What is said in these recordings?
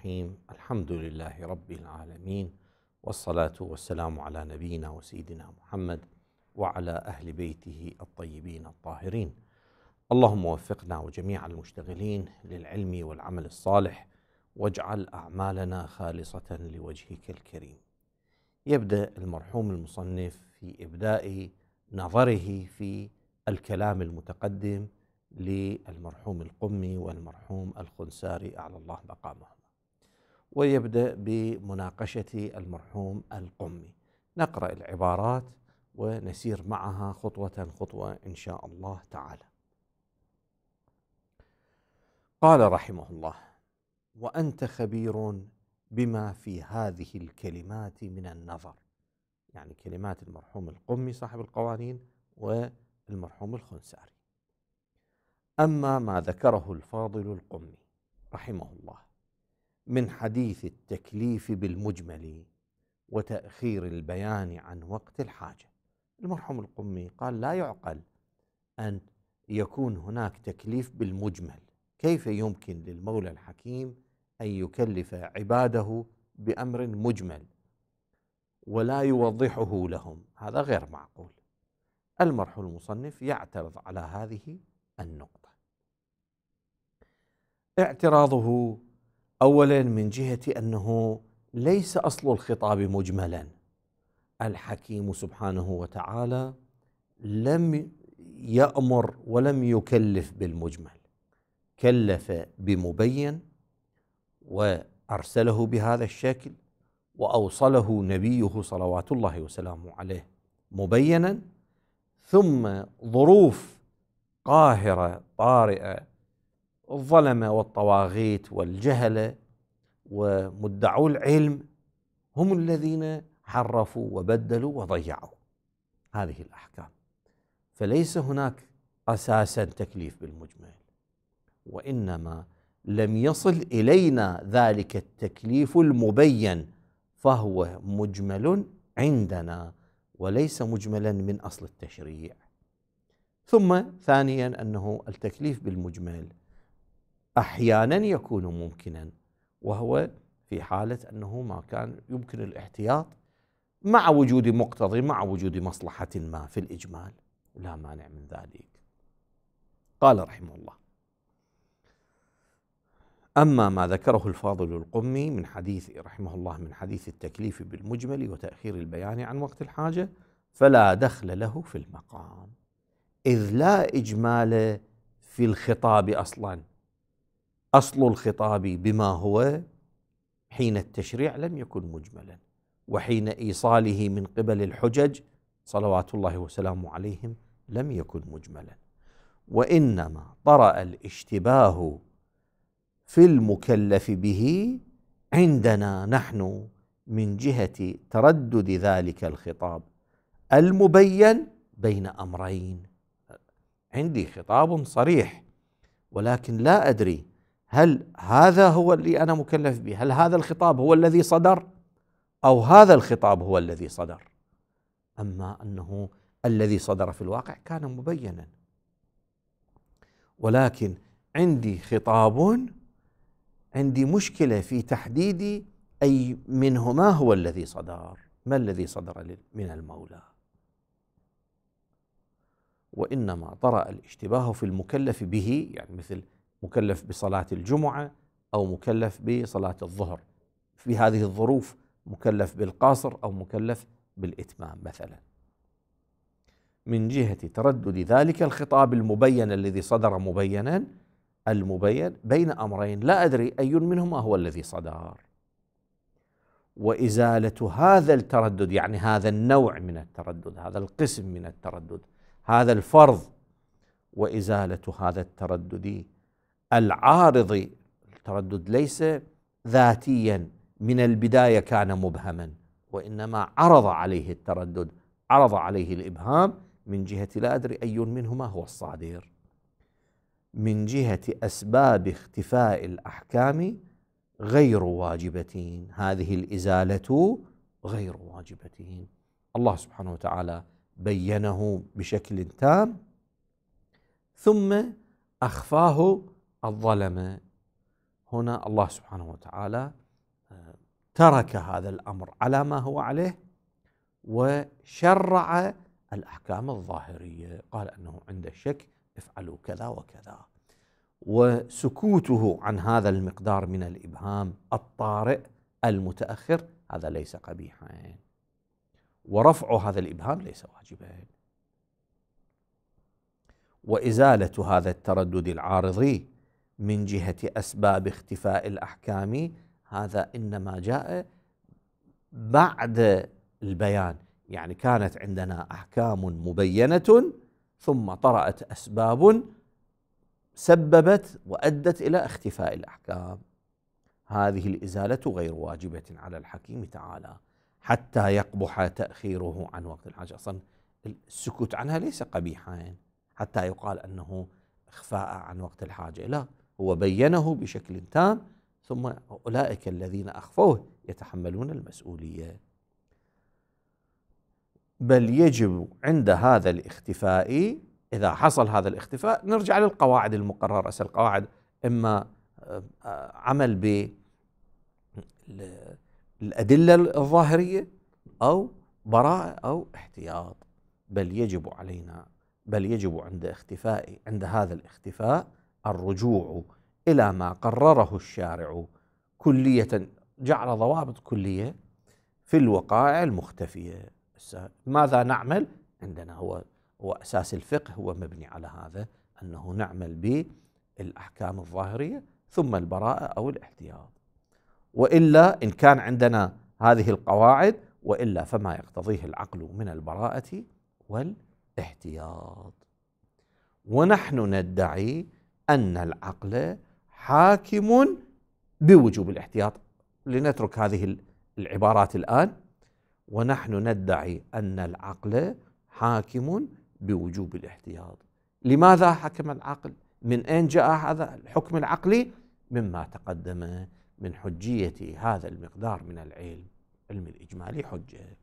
الرحيم الحمد لله رب العالمين والصلاة والسلام على نبينا وسيدنا محمد وعلى أهل بيته الطيبين الطاهرين اللهم وفقنا وجميع المشتغلين للعلم والعمل الصالح واجعل أعمالنا خالصة لوجهك الكريم يبدأ المرحوم المصنف في إبداء نظره في الكلام المتقدم للمرحوم القمي والمرحوم الخنساري أعلى الله مقامهم ويبدأ بمناقشة المرحوم القمي نقرأ العبارات ونسير معها خطوة خطوة إن شاء الله تعالى قال رحمه الله وأنت خبير بما في هذه الكلمات من النظر يعني كلمات المرحوم القمي صاحب القوانين والمرحوم الخنساري أما ما ذكره الفاضل القمي رحمه الله من حديث التكليف بالمجمل وتأخير البيان عن وقت الحاجة المرحوم القمي قال لا يعقل أن يكون هناك تكليف بالمجمل كيف يمكن للمولى الحكيم أن يكلف عباده بأمر مجمل ولا يوضحه لهم هذا غير معقول المرحوم المصنف يعترض على هذه النقطة اعتراضه اولا من جهه انه ليس اصل الخطاب مجملا الحكيم سبحانه وتعالى لم يامر ولم يكلف بالمجمل كلف بمبين وارسله بهذا الشكل واوصله نبيه صلوات الله وسلامه عليه مبينا ثم ظروف قاهره طارئه الظلمه والطواغيت والجهله ومدعو العلم هم الذين حرفوا وبدلوا وضيعوا هذه الاحكام فليس هناك اساسا تكليف بالمجمل وانما لم يصل الينا ذلك التكليف المبين فهو مجمل عندنا وليس مجملا من اصل التشريع ثم ثانيا انه التكليف بالمجمل احيانا يكون ممكنا وهو في حاله انه ما كان يمكن الاحتياط مع وجود مقتضي مع وجود مصلحه ما في الاجمال لا مانع من ذلك قال رحمه الله أما ما ذكره الفاضل القمي من حديث رحمه الله من حديث التكليف بالمجمل وتأخير البيان عن وقت الحاجة فلا دخل له في المقام إذ لا إجمال في الخطاب أصلا اصل الخطاب بما هو حين التشريع لم يكن مجملا وحين ايصاله من قبل الحجج صلوات الله وسلامه عليهم لم يكن مجملا وانما طرا الاشتباه في المكلف به عندنا نحن من جهه تردد ذلك الخطاب المبين بين امرين عندي خطاب صريح ولكن لا ادري هل هذا هو اللي انا مكلف به؟ هل هذا الخطاب هو الذي صدر؟ او هذا الخطاب هو الذي صدر؟ اما انه الذي صدر في الواقع كان مبينا ولكن عندي خطاب عندي مشكله في تحديد اي منهما هو الذي صدر ما الذي صدر من المولى وانما طرا الاشتباه في المكلف به يعني مثل مكلف بصلاة الجمعة أو مكلف بصلاة الظهر في هذه الظروف مكلف بالقاصر أو مكلف بالإتمام مثلا من جهة تردد ذلك الخطاب المبين الذي صدر مبينا المبين بين أمرين لا أدري أي منهما هو الذي صدر وإزالة هذا التردد يعني هذا النوع من التردد هذا القسم من التردد هذا الفرض وإزالة هذا التردد العارض التردد ليس ذاتيا من البدايه كان مبهما وانما عرض عليه التردد عرض عليه الابهام من جهه لا ادري اي منهما هو الصادر من جهه اسباب اختفاء الاحكام غير واجبتين هذه الازاله غير واجبتين الله سبحانه وتعالى بينه بشكل تام ثم اخفاه الظلمة هنا الله سبحانه وتعالى آه، ترك هذا الأمر على ما هو عليه وشرع الأحكام الظاهرية قال أنه عند الشك افعلوا كذا وكذا وسكوته عن هذا المقدار من الإبهام الطارئ المتأخر هذا ليس قبيحا ورفع هذا الإبهام ليس واجبا وإزالة هذا التردد العارضي من جهة أسباب اختفاء الأحكام هذا إنما جاء بعد البيان يعني كانت عندنا أحكام مبينة ثم طرأت أسباب سببت وأدت إلى اختفاء الأحكام هذه الإزالة غير واجبة على الحكيم تعالى حتى يقبح تأخيره عن وقت الحاجة أصلا السكوت عنها ليس قبيحا حتى يقال أنه إخفاء عن وقت الحاجة لا هو بينه بشكل تام ثم أولئك الذين أخفوه يتحملون المسؤولية بل يجب عند هذا الاختفاء إذا حصل هذا الاختفاء نرجع للقواعد المقررة أسأل القواعد إما آه، عمل بالأدلة الظاهرية أو براءة أو احتياط بل يجب علينا بل يجب عند اختفاء عند هذا الاختفاء الرجوع الى ما قرره الشارع كليه جعل ضوابط كليه في الوقائع المختفيه ماذا نعمل عندنا هو هو اساس الفقه هو مبني على هذا انه نعمل بالاحكام الظاهريه ثم البراءه او الاحتياط والا ان كان عندنا هذه القواعد والا فما يقتضيه العقل من البراءه والاحتياط ونحن ندعي أن العقل حاكم بوجوب الاحتياط لنترك هذه العبارات الآن ونحن ندعي أن العقل حاكم بوجوب الاحتياط لماذا حكم العقل؟ من أين جاء هذا الحكم العقلي؟ مما تقدم من حجية هذا المقدار من العلم علم الإجمالي حجة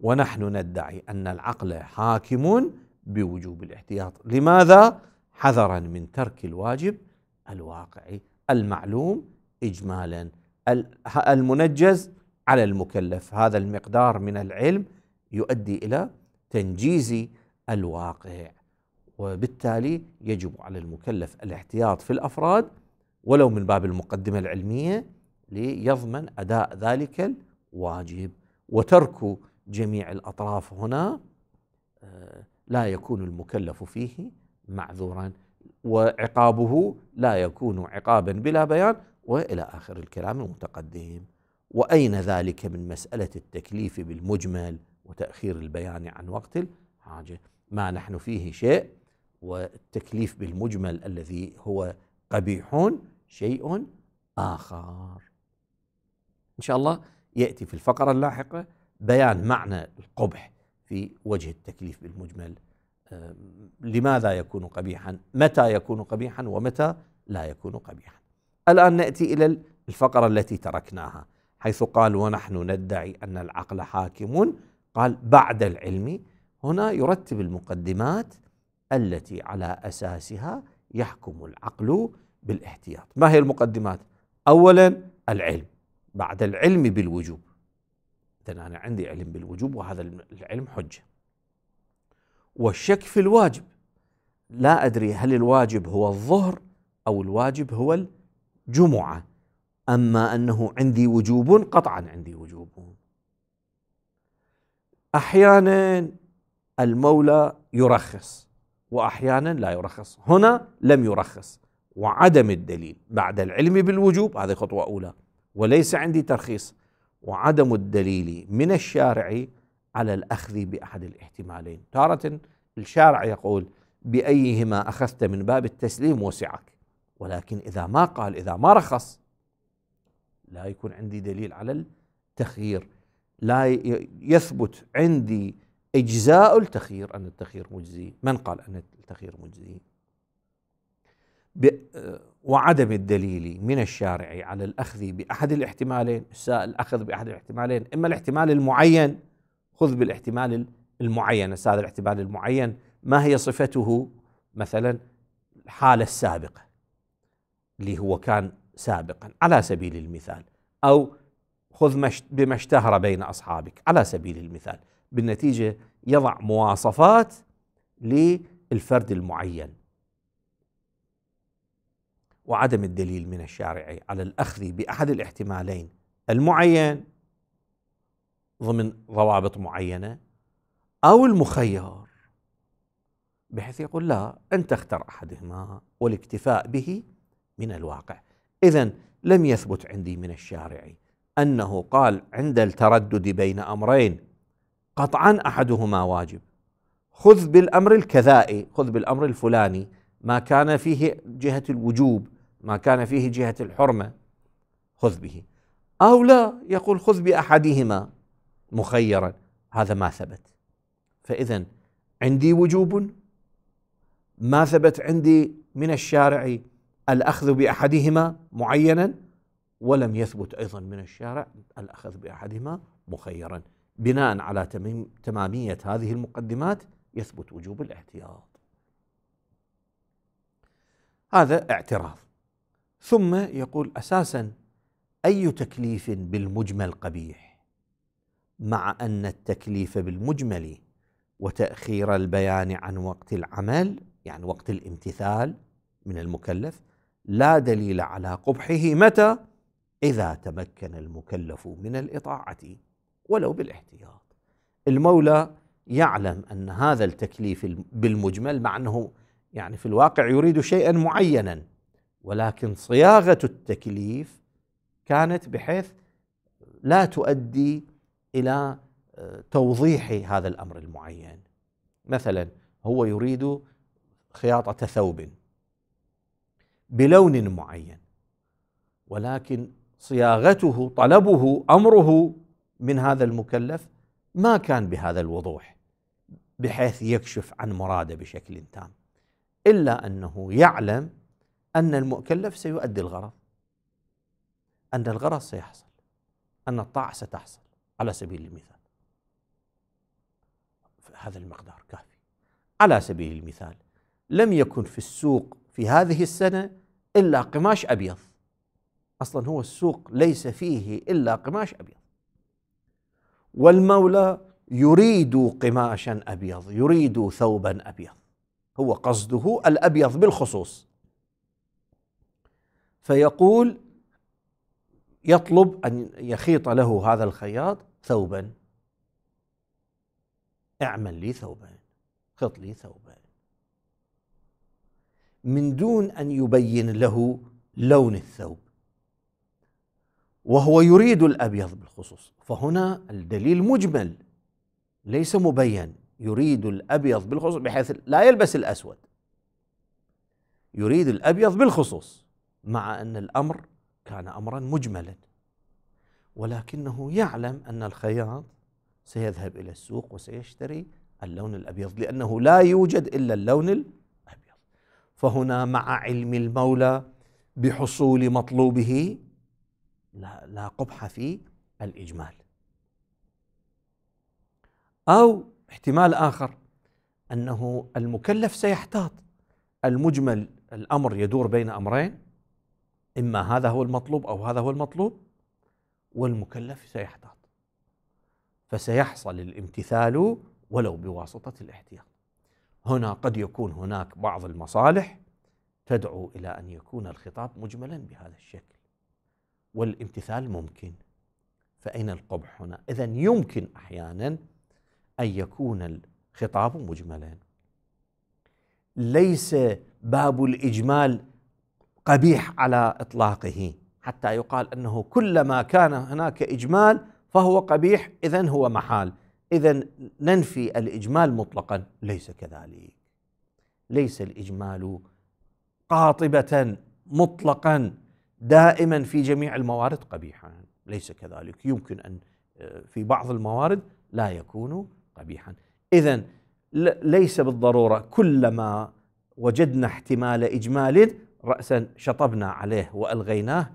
ونحن ندعي أن العقل حاكم بوجوب الاحتياط لماذا؟ حذرا من ترك الواجب الواقعي المعلوم اجمالا المنجز على المكلف هذا المقدار من العلم يؤدي الى تنجيز الواقع وبالتالي يجب على المكلف الاحتياط في الافراد ولو من باب المقدمه العلميه ليضمن اداء ذلك الواجب وترك جميع الاطراف هنا آه، لا يكون المكلف فيه معذورا وعقابه لا يكون عقابا بلا بيان والى اخر الكلام المتقدم واين ذلك من مساله التكليف بالمجمل وتاخير البيان عن وقت الحاجه ما نحن فيه شيء والتكليف بالمجمل الذي هو قبيح شيء اخر ان شاء الله ياتي في الفقره اللاحقه بيان معنى القبح في وجه التكليف بالمجمل آه، لماذا يكون قبيحا متى يكون قبيحا ومتى لا يكون قبيحا الآن نأتي إلى الفقرة التي تركناها حيث قال ونحن ندعي أن العقل حاكم قال بعد العلم هنا يرتب المقدمات التي على أساسها يحكم العقل بالاحتياط ما هي المقدمات؟ أولا العلم بعد العلم بالوجوب أنا عندي علم بالوجوب وهذا العلم حجة والشك في الواجب لا أدري هل الواجب هو الظهر أو الواجب هو الجمعة أما أنه عندي وجوب قطعا عندي وجوب أحيانا المولى يرخص وأحيانا لا يرخص هنا لم يرخص وعدم الدليل بعد العلم بالوجوب هذه خطوة أولى وليس عندي ترخيص وعدم الدليل من الشارع على الأخذ بأحد الاحتمالين تارة الشارع يقول بأيهما أخذت من باب التسليم وسعك ولكن إذا ما قال إذا ما رخص لا يكون عندي دليل على التخيير لا يثبت عندي إجزاء التخيير أن التخيير مجزي من قال أن التخيير مجزي وعدم الدليل من الشارع على الأخذ بأحد الاحتمالين السائل الأخذ بأحد الاحتمالين إما الاحتمال المعين خذ بالاحتمال المعين هذا الاحتمال المعين ما هي صفته مثلا الحالة السابقة اللي هو كان سابقا على سبيل المثال أو خذ بما اشتهر بين أصحابك على سبيل المثال بالنتيجة يضع مواصفات للفرد المعين وعدم الدليل من الشارع على الأخذ بأحد الاحتمالين المعين ضمن ضوابط معينه او المخير بحيث يقول لا انت اختر احدهما والاكتفاء به من الواقع اذا لم يثبت عندي من الشارع انه قال عند التردد بين امرين قطعا احدهما واجب خذ بالامر الكذائي خذ بالامر الفلاني ما كان فيه جهه الوجوب ما كان فيه جهه الحرمه خذ به او لا يقول خذ باحدهما مخيرا هذا ما ثبت فإذا عندي وجوب ما ثبت عندي من الشارع الأخذ بأحدهما معينا ولم يثبت أيضا من الشارع الأخذ بأحدهما مخيرا بناء على تمامية هذه المقدمات يثبت وجوب الاحتياط هذا اعتراف ثم يقول أساسا أي تكليف بالمجمل قبيح مع ان التكليف بالمجمل وتاخير البيان عن وقت العمل يعني وقت الامتثال من المكلف لا دليل على قبحه متى اذا تمكن المكلف من الاطاعه ولو بالاحتياط المولى يعلم ان هذا التكليف بالمجمل مع انه يعني في الواقع يريد شيئا معينا ولكن صياغه التكليف كانت بحيث لا تؤدي الى آه، توضيح هذا الامر المعين مثلا هو يريد خياطه ثوب بلون معين ولكن صياغته طلبه امره من هذا المكلف ما كان بهذا الوضوح بحيث يكشف عن مراده بشكل تام الا انه يعلم ان المكلف سيؤدي الغرض ان الغرض سيحصل ان الطاعه ستحصل على سبيل المثال هذا المقدار كافي على سبيل المثال لم يكن في السوق في هذه السنة إلا قماش أبيض أصلا هو السوق ليس فيه إلا قماش أبيض والمولى يريد قماشا أبيض يريد ثوبا أبيض هو قصده الأبيض بالخصوص فيقول يطلب أن يخيط له هذا الخياط ثوبا اعمل لي ثوبا خط لي ثوبا من دون ان يبين له لون الثوب وهو يريد الابيض بالخصوص فهنا الدليل مجمل ليس مبين يريد الابيض بالخصوص بحيث لا يلبس الاسود يريد الابيض بالخصوص مع ان الامر كان امرا مجملا ولكنه يعلم أن الخياط سيذهب إلى السوق وسيشتري اللون الأبيض لأنه لا يوجد إلا اللون الأبيض فهنا مع علم المولى بحصول مطلوبه لا, لا قبح في الإجمال أو احتمال آخر أنه المكلف سيحتاط المجمل الأمر يدور بين أمرين إما هذا هو المطلوب أو هذا هو المطلوب والمكلف سيحتاط فسيحصل الامتثال ولو بواسطة الاحتياط هنا قد يكون هناك بعض المصالح تدعو إلى أن يكون الخطاب مجملا بهذا الشكل والامتثال ممكن فأين القبح هنا؟ إذا يمكن أحيانا أن يكون الخطاب مجملا ليس باب الإجمال قبيح على إطلاقه حتى يقال انه كلما كان هناك اجمال فهو قبيح اذا هو محال اذا ننفي الاجمال مطلقا ليس كذلك ليس الاجمال قاطبه مطلقا دائما في جميع الموارد قبيحا ليس كذلك يمكن ان آه، في بعض الموارد لا يكون قبيحا اذا ليس بالضروره كلما وجدنا احتمال اجمال راسا شطبنا عليه والغيناه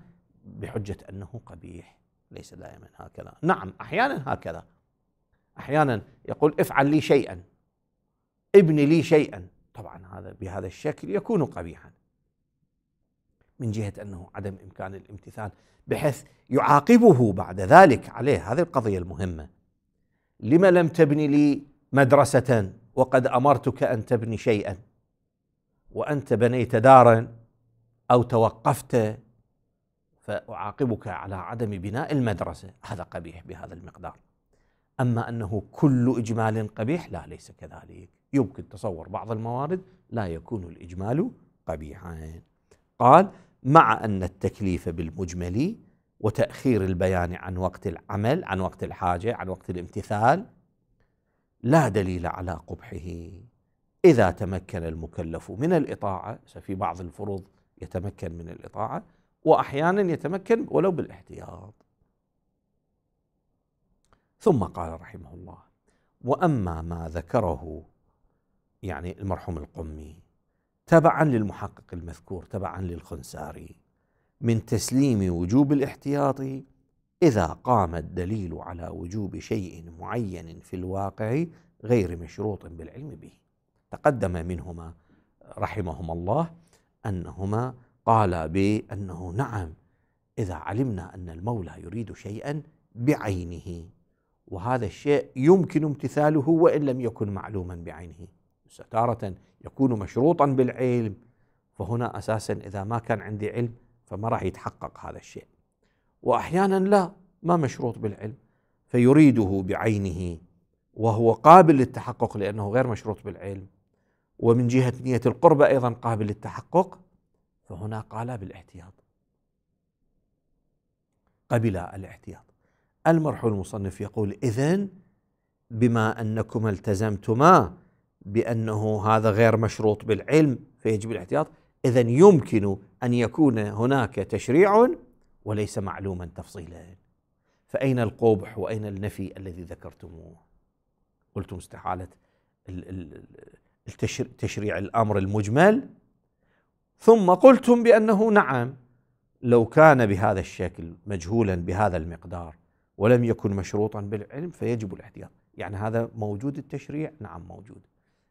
بحجة أنه قبيح ليس دائما هكذا نعم أحيانا هكذا أحيانا يقول افعل لي شيئا ابني لي شيئا طبعا هذا بهذا الشكل يكون قبيحا من جهة أنه عدم إمكان الامتثال بحيث يعاقبه بعد ذلك عليه هذه القضية المهمة لما لم تبني لي مدرسة وقد أمرتك أن تبني شيئا وأنت بنيت دارا أو توقفت فأعاقبك على عدم بناء المدرسة هذا قبيح بهذا المقدار أما أنه كل إجمال قبيح لا ليس كذلك يمكن تصور بعض الموارد لا يكون الإجمال قبيحا قال مع أن التكليف بالمجمل وتأخير البيان عن وقت العمل عن وقت الحاجة عن وقت الامتثال لا دليل على قبحه إذا تمكن المكلف من الإطاعة في بعض الفروض يتمكن من الإطاعة واحيانا يتمكن ولو بالاحتياط ثم قال رحمه الله واما ما ذكره يعني المرحوم القمي تبعا للمحقق المذكور تبعا للخنساري من تسليم وجوب الاحتياط اذا قام الدليل على وجوب شيء معين في الواقع غير مشروط بالعلم به تقدم منهما رحمهما الله انهما قال بأنه نعم إذا علمنا أن المولى يريد شيئا بعينه وهذا الشيء يمكن امتثاله وإن لم يكن معلوما بعينه ستارة يكون مشروطا بالعلم فهنا أساسا إذا ما كان عندي علم فما راح يتحقق هذا الشيء وأحيانا لا ما مشروط بالعلم فيريده بعينه وهو قابل للتحقق لأنه غير مشروط بالعلم ومن جهة نية القربة أيضا قابل للتحقق فهنا قال بالاحتياط قبل الاحتياط المرحوم المصنف يقول إذن بما أنكما التزمتما بأنه هذا غير مشروط بالعلم فيجب الاحتياط إذا يمكن أن يكون هناك تشريع وليس معلوما تفصيلا فأين القبح وأين النفي الذي ذكرتموه قلتم استحالة تشريع الأمر المجمل ثم قلتم بانه نعم لو كان بهذا الشكل مجهولا بهذا المقدار ولم يكن مشروطا بالعلم فيجب الاحتياط يعني هذا موجود التشريع نعم موجود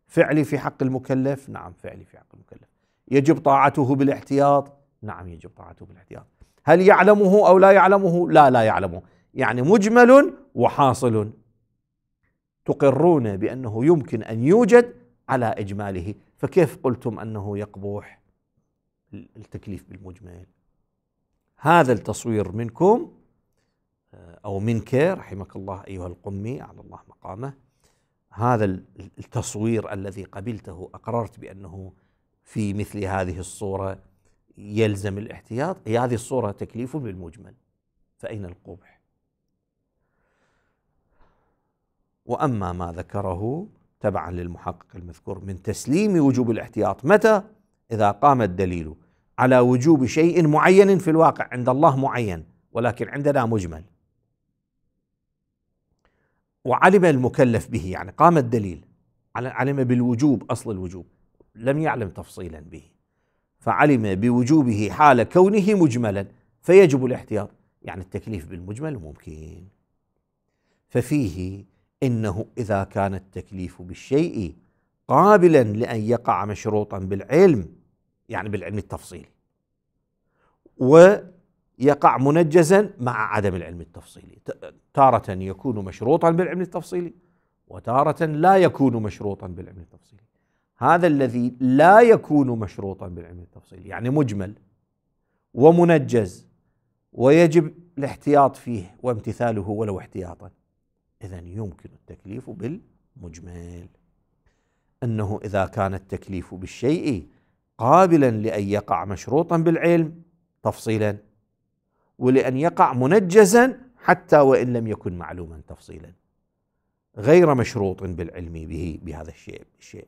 فعلي في حق المكلف نعم فعلي في حق المكلف يجب طاعته بالاحتياط نعم يجب طاعته بالاحتياط هل يعلمه او لا يعلمه لا لا يعلمه يعني مجمل وحاصل تقرون بانه يمكن ان يوجد على اجماله فكيف قلتم انه يقبوح التكليف بالمجمل هذا التصوير منكم آه، أو منك رحمك الله أيها القمي على الله مقامه هذا التصوير الذي قبلته أقررت بأنه في مثل هذه الصورة يلزم الاحتياط هي هذه الصورة تكليف بالمجمل فأين القبح وأما ما ذكره تبعا للمحقق المذكور من تسليم وجوب الاحتياط متى إذا قام الدليل على وجوب شيء معين في الواقع عند الله معين ولكن عندنا مجمل وعلم المكلف به يعني قام الدليل علم بالوجوب اصل الوجوب لم يعلم تفصيلا به فعلم بوجوبه حال كونه مجملا فيجب الاحتياط يعني التكليف بالمجمل ممكن ففيه انه اذا كان التكليف بالشيء قابلا لان يقع مشروطا بالعلم يعني بالعلم التفصيلي ويقع منجزا مع عدم العلم التفصيلي تارة يكون مشروطا بالعلم التفصيلي وتارة لا يكون مشروطا بالعلم التفصيلي هذا الذي لا يكون مشروطا بالعلم التفصيلي يعني مجمل ومنجز ويجب الاحتياط فيه وامتثاله ولو احتياطا اذا يمكن التكليف بالمجمل انه اذا كان التكليف بالشيء قابلا لأن يقع مشروطا بالعلم تفصيلا ولأن يقع منجزا حتى وإن لم يكن معلوما تفصيلا غير مشروط بالعلم به بهذا الشيء الشيء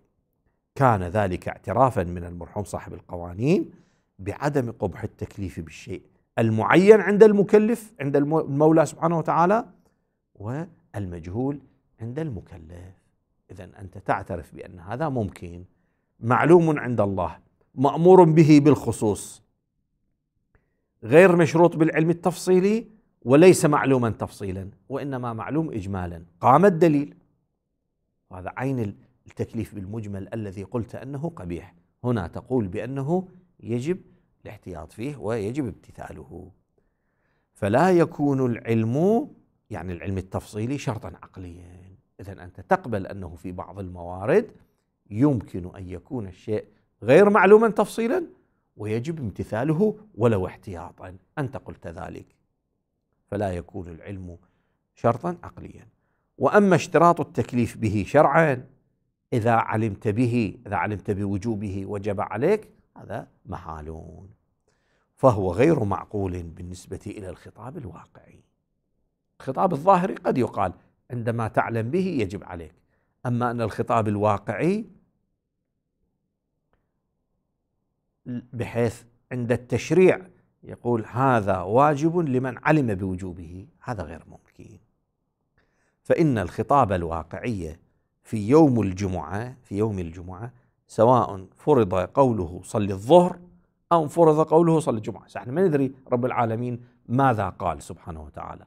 كان ذلك اعترافا من المرحوم صاحب القوانين بعدم قبح التكليف بالشيء المعين عند المكلف عند المولى سبحانه وتعالى والمجهول عند المكلف اذا انت تعترف بان هذا ممكن معلوم عند الله مأمور به بالخصوص غير مشروط بالعلم التفصيلي وليس معلوما تفصيلا وإنما معلوم إجمالا قام الدليل هذا عين التكليف بالمجمل الذي قلت أنه قبيح هنا تقول بأنه يجب الاحتياط فيه ويجب ابتثاله فلا يكون العلم يعني العلم التفصيلي شرطا عقليا إذا أنت تقبل أنه في بعض الموارد يمكن أن يكون الشيء غير معلوما تفصيلا ويجب امتثاله ولو احتياطا انت قلت ذلك فلا يكون العلم شرطا عقليا واما اشتراط التكليف به شرعا اذا علمت به اذا علمت بوجوبه وجب عليك هذا محال فهو غير معقول بالنسبه الى الخطاب الواقعي الخطاب الظاهري قد يقال عندما تعلم به يجب عليك اما ان الخطاب الواقعي بحيث عند التشريع يقول هذا واجب لمن علم بوجوبه هذا غير ممكن فإن الخطاب الواقعية في يوم الجمعة في يوم الجمعة سواء فرض قوله صلي الظهر أو فرض قوله صلي الجمعة احنا ما ندري رب العالمين ماذا قال سبحانه وتعالى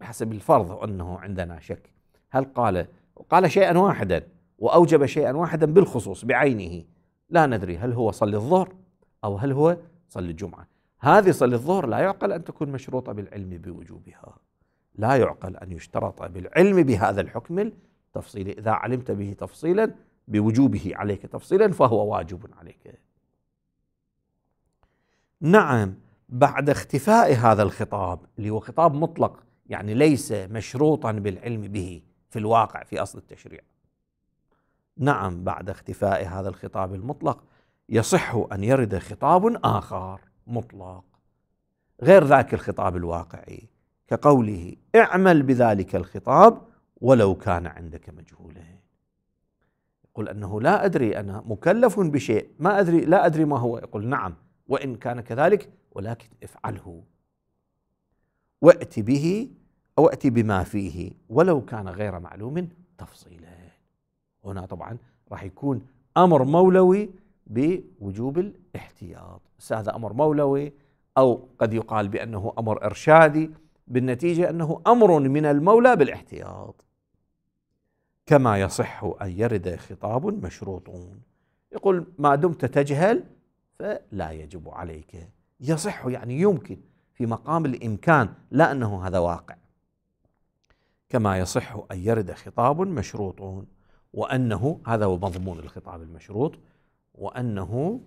بحسب الفرض أنه عندنا شك هل قال قال شيئا واحدا وأوجب شيئا واحدا بالخصوص بعينه لا ندري هل هو صلي الظهر أو هل هو صلي الجمعة هذه صلي الظهر لا يعقل أن تكون مشروطة بالعلم بوجوبها لا يعقل أن يشترط بالعلم بهذا الحكم التفصيلي إذا علمت به تفصيلا بوجوبه عليك تفصيلا فهو واجب عليك نعم بعد اختفاء هذا الخطاب اللي هو خطاب مطلق يعني ليس مشروطا بالعلم به في الواقع في أصل التشريع نعم بعد اختفاء هذا الخطاب المطلق يصح ان يرد خطاب اخر مطلق غير ذاك الخطاب الواقعي كقوله اعمل بذلك الخطاب ولو كان عندك مجهولا يقول انه لا ادري انا مكلف بشيء ما ادري لا ادري ما هو يقول نعم وان كان كذلك ولكن افعله وأتي به او أتي بما فيه ولو كان غير معلوم تفصيلا هنا طبعا راح يكون امر مولوي بوجوب الاحتياط بس هذا امر مولوي او قد يقال بانه امر ارشادي بالنتيجه انه امر من المولى بالاحتياط كما يصح ان يرد خطاب مشروط يقول ما دمت تجهل فلا يجب عليك يصح يعني يمكن في مقام الامكان لا انه هذا واقع كما يصح ان يرد خطاب مشروط وأنه هذا هو مضمون الخطاب المشروط وأنه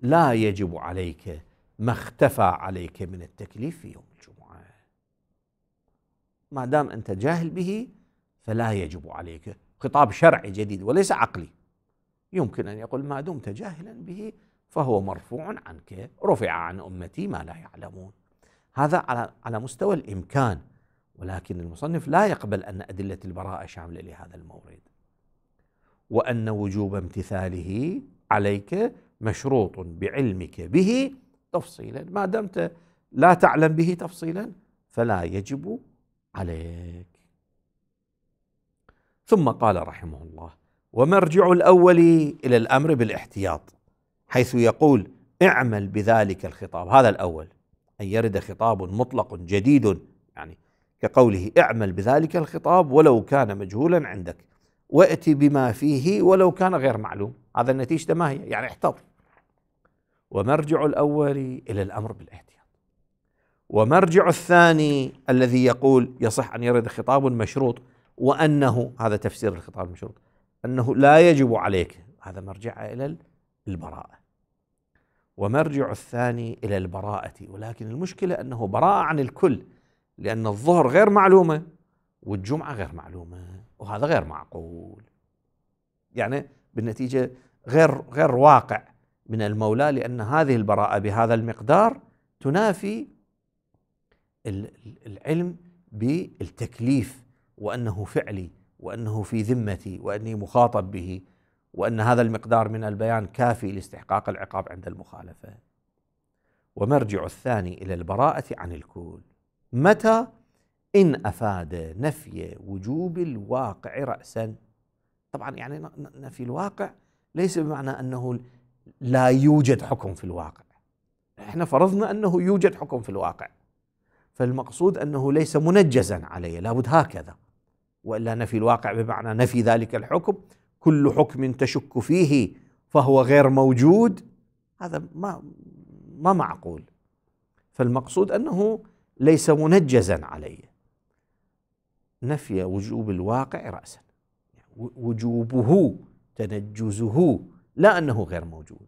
لا يجب عليك ما اختفى عليك من التكليف في يوم الجمعة ما دام أنت جاهل به فلا يجب عليك خطاب شرعي جديد وليس عقلي يمكن أن يقول ما دمت جاهلا به فهو مرفوع عنك رفع عن أمتي ما لا يعلمون هذا على مستوى الإمكان ولكن المصنف لا يقبل ان ادله البراءه شامله لهذا المورد وان وجوب امتثاله عليك مشروط بعلمك به تفصيلا ما دمت لا تعلم به تفصيلا فلا يجب عليك ثم قال رحمه الله ومرجع الاول الى الامر بالاحتياط حيث يقول اعمل بذلك الخطاب هذا الاول ان يرد خطاب مطلق جديد يعني كقوله اعمل بذلك الخطاب ولو كان مجهولا عندك واتي بما فيه ولو كان غير معلوم هذا النتيجة ما هي يعني احتط ومرجع الأول إلى الأمر بالاحتياط ومرجع الثاني الذي يقول يصح أن يرد خطاب مشروط وأنه هذا تفسير الخطاب المشروط أنه لا يجب عليك هذا مرجع إلى البراءة ومرجع الثاني إلى البراءة ولكن المشكلة أنه براءة عن الكل لأن الظهر غير معلومة والجمعة غير معلومة وهذا غير معقول يعني بالنتيجة غير غير واقع من المولى لأن هذه البراءة بهذا المقدار تنافي العلم بالتكليف وأنه فعلي وأنه في ذمتي وأني مخاطب به وأن هذا المقدار من البيان كافي لاستحقاق العقاب عند المخالفة ومرجع الثاني إلى البراءة عن الكل متى إن أفاد نفي وجوب الواقع رأسا طبعا يعني نفي الواقع ليس بمعنى أنه لا يوجد حكم في الواقع احنا فرضنا أنه يوجد حكم في الواقع فالمقصود أنه ليس منجزا عليه لابد هكذا وإلا نفي الواقع بمعنى نفي ذلك الحكم كل حكم تشك فيه فهو غير موجود هذا ما ما معقول فالمقصود أنه ليس منجزا علي نفي وجوب الواقع رأسا وجوبه تنجزه لا أنه غير موجود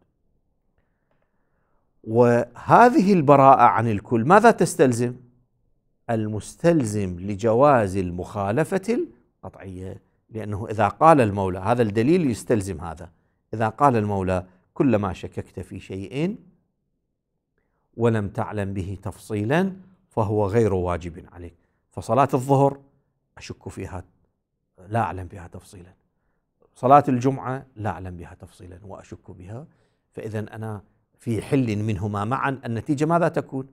وهذه البراءة عن الكل ماذا تستلزم؟ المستلزم لجواز المخالفة القطعية لأنه إذا قال المولى هذا الدليل يستلزم هذا إذا قال المولى كلما شككت في شيء ولم تعلم به تفصيلا فهو غير واجب عليك فصلاة الظهر أشك فيها لا أعلم بها تفصيلا صلاة الجمعة لا أعلم بها تفصيلا وأشك بها فإذا أنا في حل منهما معا النتيجة ماذا تكون؟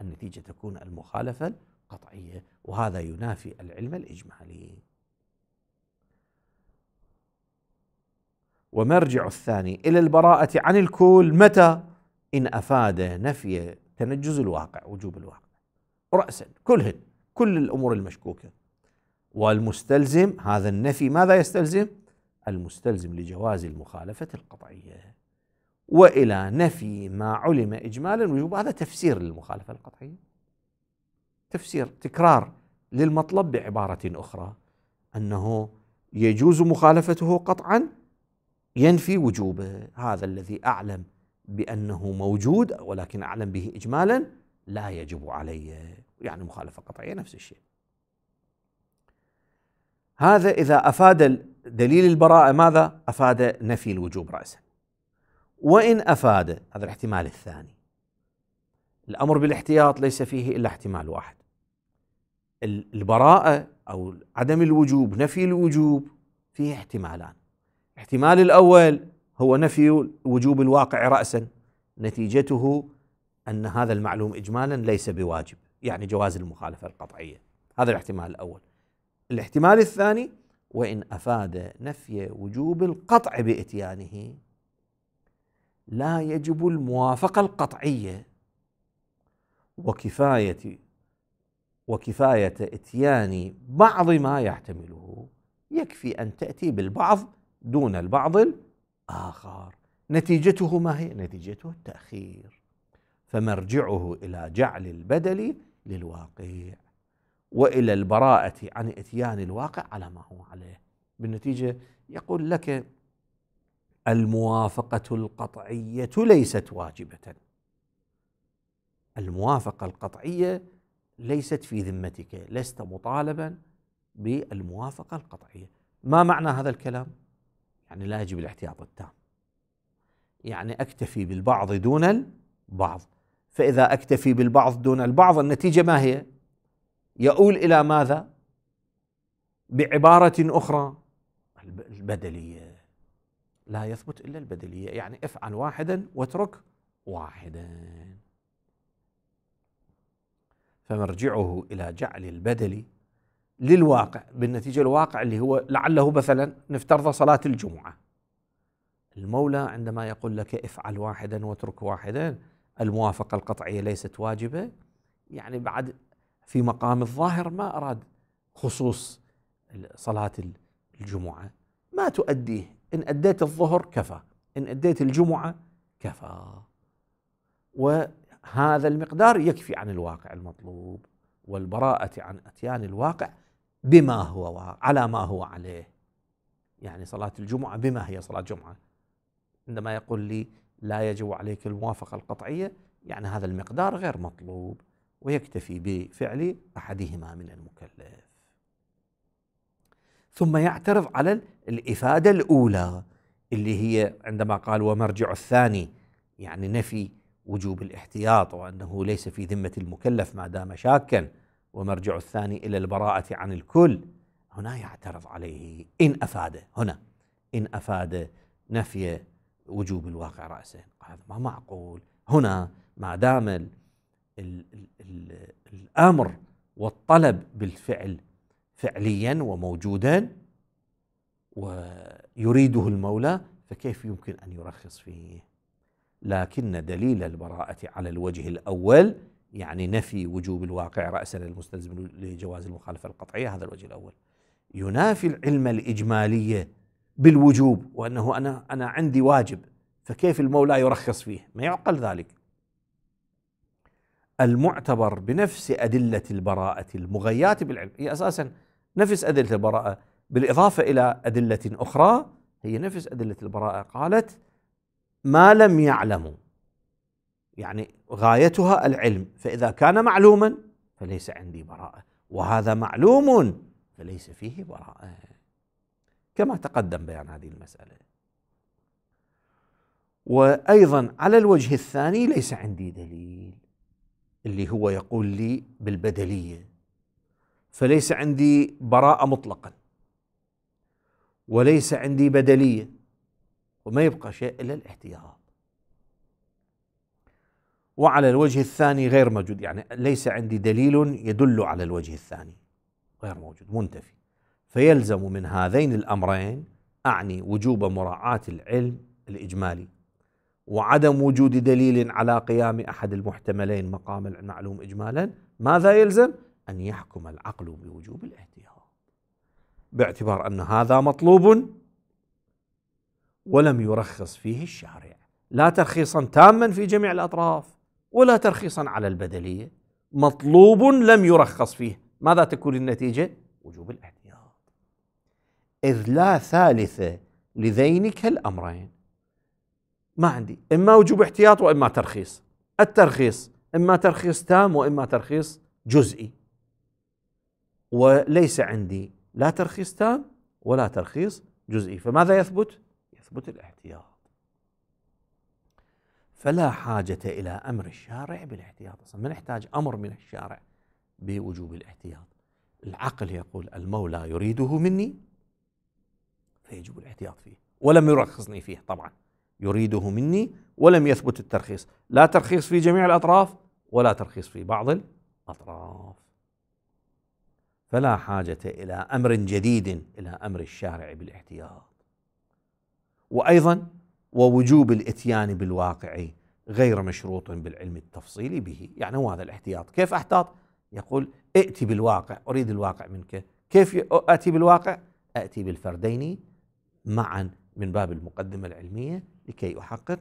النتيجة تكون المخالفة القطعية وهذا ينافي العلم الإجمالي ومرجع الثاني إلى البراءة عن الكل متى إن أفاد نفي تنجز الواقع وجوب الواقع رأسا كلهن كل الأمور المشكوكة والمستلزم هذا النفي ماذا يستلزم؟ المستلزم لجواز المخالفة القطعية وإلى نفي ما علم إجمالا وجوب هذا تفسير للمخالفة القطعية تفسير تكرار للمطلب بعبارة أخرى أنه يجوز مخالفته قطعا ينفي وجوبه هذا الذي أعلم بأنه موجود ولكن أعلم به إجمالا لا يجب علي يعني مخالفة قطعية نفس الشيء هذا إذا أفاد دليل البراءة ماذا؟ أفاد نفي الوجوب رأسا وإن أفاد هذا الاحتمال الثاني الأمر بالاحتياط ليس فيه إلا احتمال واحد البراءة أو عدم الوجوب نفي الوجوب فيه احتمالان الاحتمال الأول هو نفي وجوب الواقع رأسا نتيجته أن هذا المعلوم إجمالا ليس بواجب يعني جواز المخالفة القطعية هذا الاحتمال الأول الاحتمال الثاني وإن أفاد نفي وجوب القطع بإتيانه لا يجب الموافقة القطعية وكفاية وكفاية إتيان بعض ما يحتمله يكفي أن تأتي بالبعض دون البعض الآخر نتيجته ما هي؟ نتيجته التأخير فمرجعه الى جعل البدل للواقع والى البراءه عن اتيان الواقع على ما هو عليه بالنتيجه يقول لك الموافقه القطعيه ليست واجبه الموافقه القطعيه ليست في ذمتك لست مطالبا بالموافقه القطعيه ما معنى هذا الكلام يعني لا يجب الاحتياط التام يعني اكتفي بالبعض دون البعض فإذا أكتفي بالبعض دون البعض النتيجة ما هي؟ يؤول إلى ماذا؟ بعبارة أخرى البدلية لا يثبت إلا البدلية يعني افعل واحدا واترك واحدا فمرجعه إلى جعل البدل للواقع بالنتيجة الواقع اللي هو لعله مثلا نفترض صلاة الجمعة المولى عندما يقول لك افعل واحدا واترك واحدا الموافقه القطعيه ليست واجبه يعني بعد في مقام الظاهر ما اراد خصوص صلاه الجمعه ما تؤديه ان اديت الظهر كفى ان اديت الجمعه كفى وهذا المقدار يكفي عن الواقع المطلوب والبراءه عن اتيان الواقع بما هو على ما هو عليه يعني صلاه الجمعه بما هي صلاه جمعه عندما يقول لي لا يجب عليك الموافقة القطعية يعني هذا المقدار غير مطلوب ويكتفي بفعل أحدهما من المكلف ثم يعترض على الإفادة الأولى اللي هي عندما قال ومرجع الثاني يعني نفي وجوب الاحتياط وأنه ليس في ذمة المكلف ما دام شاكا ومرجع الثاني إلى البراءة عن الكل هنا يعترض عليه إن أفاد هنا إن أفاد نفي وجوب الواقع رأسه هذا ما معقول هنا ما دام الـ الـ الـ الأمر والطلب بالفعل فعليا وموجودا ويريده المولى فكيف يمكن أن يرخص فيه لكن دليل البراءة على الوجه الأول يعني نفي وجوب الواقع رأسا للمستلزم لجواز المخالفة القطعية هذا الوجه الأول ينافي العلم الإجمالية بالوجوب وانه انا انا عندي واجب فكيف المولى يرخص فيه؟ ما يعقل ذلك. المعتبر بنفس ادله البراءه المغيات بالعلم، هي اساسا نفس ادله البراءه بالاضافه الى ادله اخرى هي نفس ادله البراءه قالت ما لم يعلموا يعني غايتها العلم فاذا كان معلوما فليس عندي براءه وهذا معلوم فليس فيه براءه كما تقدم بيان هذه المسألة وأيضا على الوجه الثاني ليس عندي دليل اللي هو يقول لي بالبدلية فليس عندي براءة مطلقا وليس عندي بدلية وما يبقى شيء إلا الاحتياط وعلى الوجه الثاني غير موجود يعني ليس عندي دليل يدل على الوجه الثاني غير موجود منتفي فيلزم من هذين الامرين اعني وجوب مراعاه العلم الاجمالي وعدم وجود دليل على قيام احد المحتملين مقام المعلوم اجمالا ماذا يلزم؟ ان يحكم العقل بوجوب الاحتياط باعتبار ان هذا مطلوب ولم يرخص فيه الشارع لا ترخيصا تاما في جميع الاطراف ولا ترخيصا على البدليه مطلوب لم يرخص فيه ماذا تكون النتيجه؟ وجوب الاحتياط إذ لا ثالثة لذينك الأمرين ما عندي إما وجوب احتياط وإما ترخيص الترخيص إما ترخيص تام وإما ترخيص جزئي وليس عندي لا ترخيص تام ولا ترخيص جزئي فماذا يثبت؟ يثبت الاحتياط فلا حاجة إلى أمر الشارع بالاحتياط أصلا ما نحتاج أمر من الشارع بوجوب الاحتياط العقل يقول المولى يريده مني فيجب الاحتياط فيه ولم يرخصني فيه طبعا يريده مني ولم يثبت الترخيص لا ترخيص في جميع الأطراف ولا ترخيص في بعض الأطراف فلا حاجة إلى أمر جديد إلى أمر الشارع بالاحتياط وأيضا ووجوب الإتيان بالواقع غير مشروط بالعلم التفصيلي به يعني هو هذا الاحتياط كيف أحتاط؟ يقول ائتي بالواقع أريد الواقع منك كيف أتي بالواقع؟ أتي بالفردين معا من باب المقدمة العلمية لكي أحقق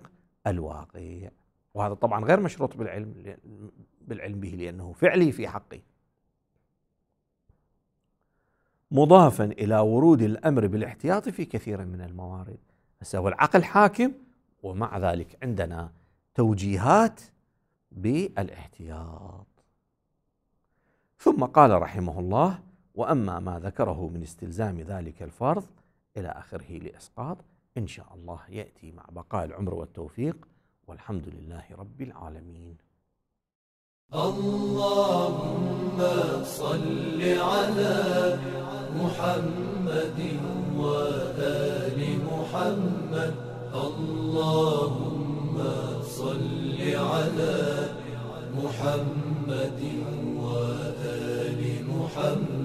الواقع وهذا طبعا غير مشروط بالعلم بالعلم به لأنه فعلي في حقي مضافا إلى ورود الأمر بالاحتياط في كثير من الموارد بس هو العقل حاكم ومع ذلك عندنا توجيهات بالاحتياط ثم قال رحمه الله واما ما ذكره من استلزام ذلك الفرض إلى آخره لإسقاط إن شاء الله يأتي مع بقاء العمر والتوفيق والحمد لله رب العالمين اللهم صل على محمد وآل محمد اللهم صل على محمد وآل محمد